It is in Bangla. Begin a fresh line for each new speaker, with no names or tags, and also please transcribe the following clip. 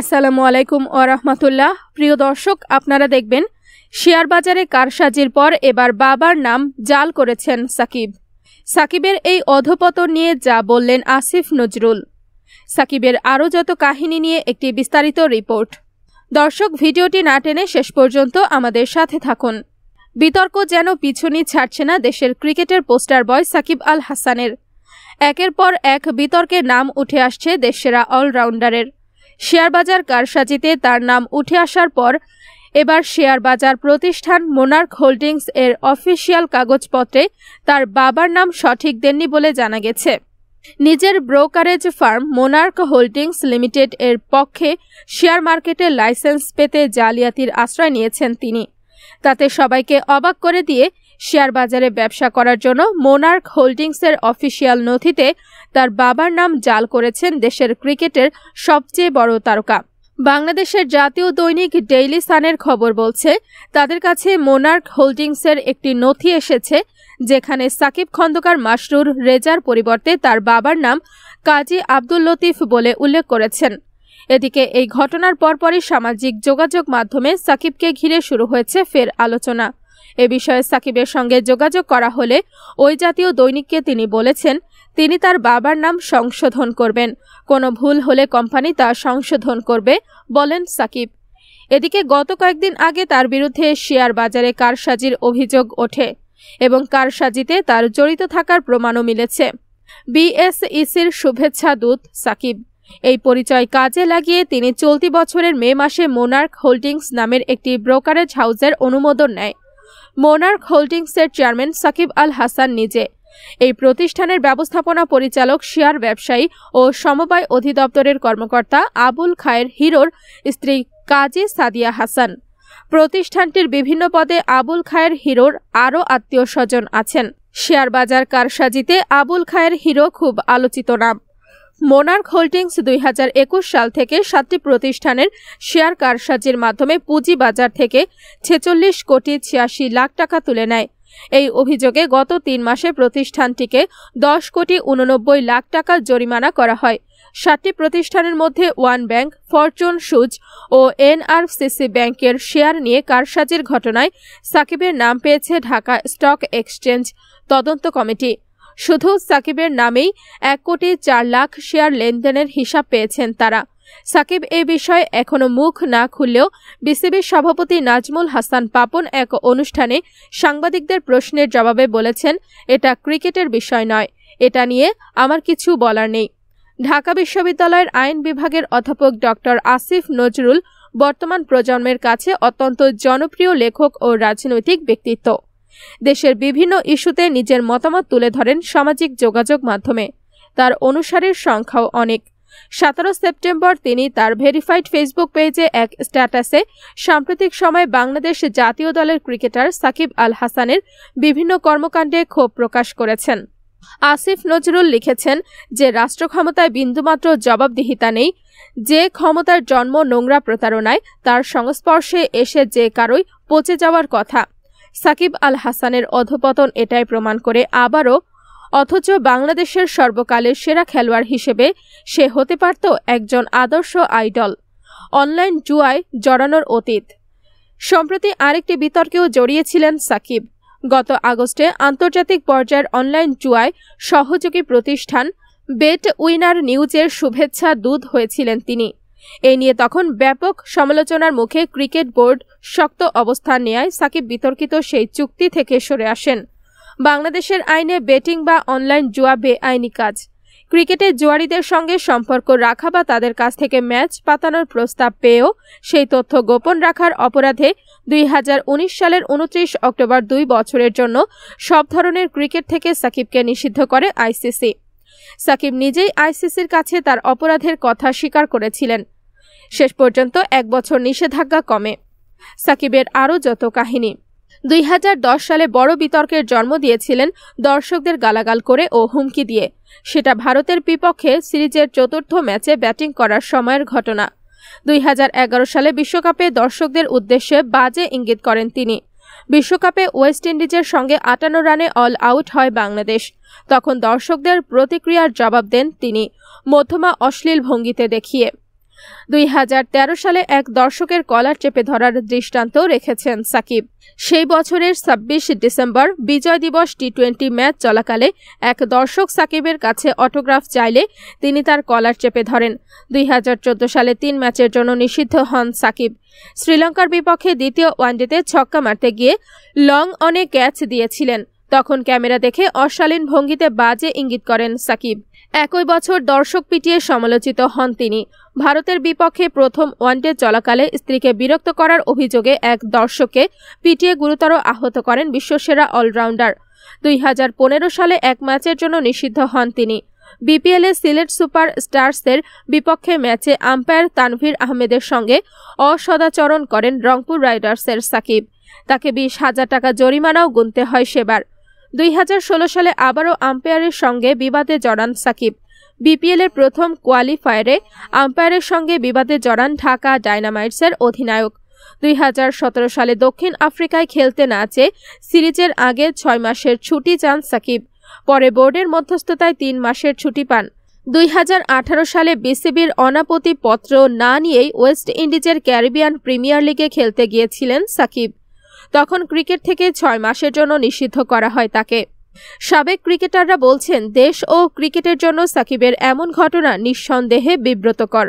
আসসালামু আলাইকুম ও রহমতুল্লাহ প্রিয় দর্শক আপনারা দেখবেন শেয়ার বাজারে কারসাজির পর এবার বাবার নাম জাল করেছেন সাকিব সাকিবের এই অধপতন নিয়ে যা বললেন আসিফ নজরুল সাকিবের আরও যত কাহিনী নিয়ে একটি বিস্তারিত রিপোর্ট দর্শক ভিডিওটি না টেনে শেষ পর্যন্ত আমাদের সাথে থাকুন বিতর্ক যেন পিছনই ছাড়ছে না দেশের ক্রিকেটের পোস্টার বয় সাকিব আল হাসানের একের পর এক বিতর্কে নাম উঠে আসছে দেশসেরা অলরাউন্ডারের শেয়ারবাজার কারসাজিতে তার নাম উঠে আসার পর এবার শেয়ারবাজার প্রতিষ্ঠান মোনার্ক হোল্ডিংস এর অফিসিয়াল কাগজপত্রে তার বাবার নাম সঠিক দেননি বলে জানা গেছে নিজের brokerage firm Monarch Holdings Limited এর পক্ষে শেয়ার মার্কেটে লাইসেন্স পেতে জালিয়াতির আশ্রয় নিয়েছেন তিনি তাতে সবাইকে অবাক করে দিয়ে শেয়ার বাজারে ব্যবসা করার জন্য মোনার্ক হোল্ডিংসের অফিসিয়াল নথিতে তার বাবার নাম জাল করেছেন দেশের ক্রিকেটের সবচেয়ে বড় তারকা বাংলাদেশের জাতীয় দৈনিক ডেইলি সানের খবর বলছে তাদের কাছে মোনার্ক হোল্ডিংসের একটি নথি এসেছে যেখানে সাকিব খন্দকার মাসরুর রেজার পরিবর্তে তার বাবার নাম কাজী আব্দুল লতিফ বলে উল্লেখ করেছেন এদিকে এই ঘটনার পরপরই সামাজিক যোগাযোগ মাধ্যমে সাকিবকে ঘিরে শুরু হয়েছে ফের আলোচনা এ বিষয়ে সাকিবের সঙ্গে যোগাযোগ করা হলে ওই জাতীয় দৈনিককে তিনি বলেছেন তিনি তার বাবার নাম সংশোধন করবেন কোনো ভুল হলে কোম্পানি তা সংশোধন করবে বলেন সাকিব এদিকে গত কয়েকদিন আগে তার বিরুদ্ধে শেয়ার বাজারে কারসাজির অভিযোগ ওঠে এবং কারসাজিতে তার জড়িত থাকার প্রমাণও মিলেছে বিএসইসির শুভেচ্ছা দূত সাকিব এই পরিচয় কাজে লাগিয়ে তিনি চলতি বছরের মে মাসে মোনার্ক হোল্ডিংস নামের একটি ব্রোকারেজ হাউসের অনুমোদন নেয় মোনার্ক হোল্ডিংসের চেয়ারম্যান সাকিব আল হাসান নিজে এই প্রতিষ্ঠানের ব্যবস্থাপনা পরিচালক শেয়ার ব্যবসায়ী ও সমবায় অধিদপ্তরের কর্মকর্তা আবুল খায়ের হিরোর স্ত্রী কাজী সাদিয়া হাসান প্রতিষ্ঠানটির বিভিন্ন পদে আবুল খায়ের হিরোর আরও আত্মীয় স্বজন আছেন শেয়ার বাজার কারসাজিতে আবুল খায়ের হিরো খুব আলোচিত নাম মোনার্ক হোল্ডিংস দুই সাল থেকে সাতটি প্রতিষ্ঠানের শেয়ার কারসাজির মাধ্যমে পুঁজি বাজার থেকে ছেচল্লিশ কোটি ছিয়াশি লাখ টাকা তুলে নেয় এই অভিযোগে গত তিন মাসে প্রতিষ্ঠানটিকে দশ কোটি উননব্বই লাখ টাকা জরিমানা করা হয় সাতটি প্রতিষ্ঠানের মধ্যে ওয়ান ব্যাংক ফরচুন সুজ ও এনআরসিসি ব্যাংকের শেয়ার নিয়ে কারসাজির ঘটনায় সাকিবের নাম পেয়েছে ঢাকা স্টক এক্সচেঞ্জ তদন্ত কমিটি শুধু সাকিবের নামেই এক কোটি চার লাখ শেয়ার লেনদেনের হিসাব পেয়েছেন তারা সাকিব এ বিষয়ে এখনও মুখ না খুললেও বিসিবির সভাপতি নাজমুল হাসান পাপন এক অনুষ্ঠানে সাংবাদিকদের প্রশ্নের জবাবে বলেছেন এটা ক্রিকেটের বিষয় নয় এটা নিয়ে আমার কিছু বলার নেই ঢাকা বিশ্ববিদ্যালয়ের আইন বিভাগের অধ্যাপক ডক্টর আসিফ নজরুল বর্তমান প্রজন্মের কাছে অত্যন্ত জনপ্রিয় লেখক ও রাজনৈতিক ব্যক্তিত্ব দেশের বিভিন্ন ইস্যুতে নিজের মতামত তুলে ধরেন সামাজিক যোগাযোগ মাধ্যমে তার অনুসারীর সংখ্যাও অনেক সতেরো সেপ্টেম্বর তিনি তার ভেরিফাইড ফেসবুক পেজে এক স্ট্যাটাসে সাম্প্রতিক সময়ে বাংলাদেশ জাতীয় দলের ক্রিকেটার সাকিব আল হাসানের বিভিন্ন কর্মকাণ্ডে ক্ষোভ প্রকাশ করেছেন আসিফ নজরুল লিখেছেন যে রাষ্ট্র ক্ষমতায় বিন্দুমাত্র জবাবদিহিতা নেই যে ক্ষমতার জন্ম নোংরা প্রতারণায় তার সংস্পর্শে এসে যে কারোই পচে যাওয়ার কথা সাকিব আল হাসানের অধপতন এটাই প্রমাণ করে আবারও অথচ বাংলাদেশের সর্বকালের সেরা খেলোয়াড় হিসেবে সে হতে পারত একজন আদর্শ আইডল অনলাইন জুয়ায় জড়ানোর অতীত সম্প্রতি আরেকটি বিতর্কেও জড়িয়েছিলেন সাকিব গত আগস্টে আন্তর্জাতিক পর্যায়ের অনলাইন জুয়ায় সহযোগী প্রতিষ্ঠান বেট উইনার নিউজের শুভেচ্ছা দূত হয়েছিলেন তিনি এ নিয়ে তখন ব্যাপক সমালোচনার মুখে ক্রিকেট বোর্ড শক্ত অবস্থান নেয় সাকিব বিতর্কিত সেই চুক্তি থেকে সরে আসেন বাংলাদেশের আইনে বেটিং বা অনলাইন জুয়া বেআইনি কাজ ক্রিকেটে জুয়ারিদের সঙ্গে সম্পর্ক রাখা বা তাদের কাছ থেকে ম্যাচ পাতানোর প্রস্তাব পেয়েও সেই তথ্য গোপন রাখার অপরাধে দুই সালের উনত্রিশ অক্টোবর দুই বছরের জন্য সব ধরনের ক্রিকেট থেকে সাকিবকে নিষিদ্ধ করে আইসিসি সাকিব নিজেই আইসিসির কাছে তার অপরাধের কথা স্বীকার করেছিলেন শেষ পর্যন্ত এক বছর নিষেধাজ্ঞা কমে সাকিবের আরও যত কাহিনী দুই সালে বড় বিতর্কের জন্ম দিয়েছিলেন দর্শকদের গালাগাল করে ও হুমকি দিয়ে সেটা ভারতের বিপক্ষে সিরিজের চতুর্থ ম্যাচে ব্যাটিং করার সময়ের ঘটনা দুই সালে বিশ্বকাপে দর্শকদের উদ্দেশ্যে বাজে ইঙ্গিত করেন তিনি বিশ্বকাপে ওয়েস্ট ইন্ডিজের সঙ্গে আটান্ন রানে অল আউট হয় বাংলাদেশ তখন দর্শকদের প্রতিক্রিয়ার জবাব দেন তিনি মধ্যমা অশ্লীল ভঙ্গিতে দেখিয়ে দুই সালে এক দর্শকের কলার চেপে ধরার দৃষ্টান্ত রেখেছেন সাকিব সেই বছরের ছাব্বিশ ডিসেম্বর বিজয় দিবস টি টোয়েন্টি ম্যাচ চলাকালে এক দর্শক সাকিবের কাছে অটোগ্রাফ চাইলে তিনি তার কলার চেপে ধরেন দুই সালে তিন ম্যাচের জন্য নিষিদ্ধ হন সাকিব শ্রীলঙ্কার বিপক্ষে দ্বিতীয় ওয়ানডেতে ছক্কা মারতে গিয়ে লং অনে ক্যাচ দিয়েছিলেন তখন ক্যামেরা দেখে অশালীন ভঙ্গিতে বাজে ইঙ্গিত করেন সাকিব একই বছর দর্শক পিটিয়ে সমালোচিত হন তিনি ভারতের বিপক্ষে প্রথম ওয়ানডে চলাকালে স্ত্রীকে বিরক্ত করার অভিযোগে এক দর্শককে পিটিয়ে গুরুতর আহত করেন বিশ্বসেরা অলরাউন্ডার দুই সালে এক ম্যাচের জন্য নিষিদ্ধ হন তিনি বিপিএলে সিলেট সুপার স্টারসের বিপক্ষে ম্যাচে আম্পায়ার তানভীর আহমেদের সঙ্গে অসদাচরণ করেন রংপুর রাইডার্সের সাকিব তাকে বিশ হাজার টাকা জরিমানাও গুনতে হয় সেবার দুই সালে আবারও আম্পায়ারের সঙ্গে বিবাদে জড়ান সাকিব বিপিএলের প্রথম কোয়ালিফায়ারে আম্পায়ারের সঙ্গে বিবাদে জড়ান ঢাকা ডায়নামাইটসের অধিনায়ক দুই সালে দক্ষিণ আফ্রিকায় খেলতে না চেয়ে সিরিজের আগে ছয় মাসের ছুটি চান সাকিব পরে বোর্ডের মধ্যস্থতায় তিন মাসের ছুটি পান দুই সালে বিসিবির অনাপতি পত্র না নিয়েই ওয়েস্ট ইন্ডিজের ক্যারিবিয়ান প্রিমিয়ার লিগে খেলতে গিয়েছিলেন সাকিব তখন ক্রিকেট থেকে ছয় মাসের জন্য নিষিদ্ধ করা হয় তাকে সাবেক ক্রিকেটাররা বলছেন দেশ ও ক্রিকেটের জন্য সাকিবের এমন ঘটনা নিঃসন্দেহে বিব্রতকর